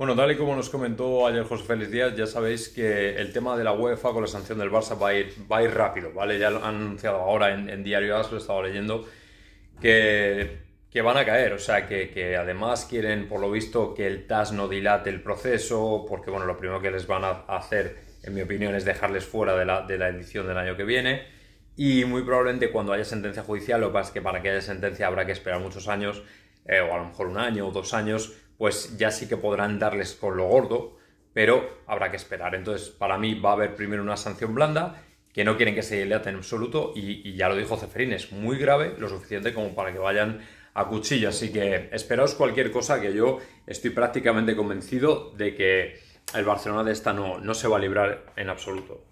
Bueno, tal y como nos comentó ayer José Félix Díaz, ya sabéis que el tema de la UEFA con la sanción del Barça va a ir, rápido, ¿vale? Ya lo han anunciado ahora en, Diario As, lo he estado leyendo, que, que van a caer, o sea, que, además quieren, por lo visto, que el TAS no dilate el proceso, porque, bueno, lo primero que les van a hacer, en mi opinión, es dejarles fuera de la, edición del año que viene. Y muy probablemente cuando haya sentencia judicial, lo que pasa es que para que haya sentencia habrá que esperar muchos años, eh, o a lo mejor un año o dos años, pues ya sí que podrán darles con lo gordo, pero habrá que esperar. Entonces, para mí va a haber primero una sanción blanda, que no quieren que se haga en absoluto, y, ya lo dijo Zeferín, es muy grave, lo suficiente como para que vayan a cuchillo. Así que esperaos cualquier cosa, que yo estoy prácticamente convencido de que el Barcelona de esta no, no se va a librar en absoluto.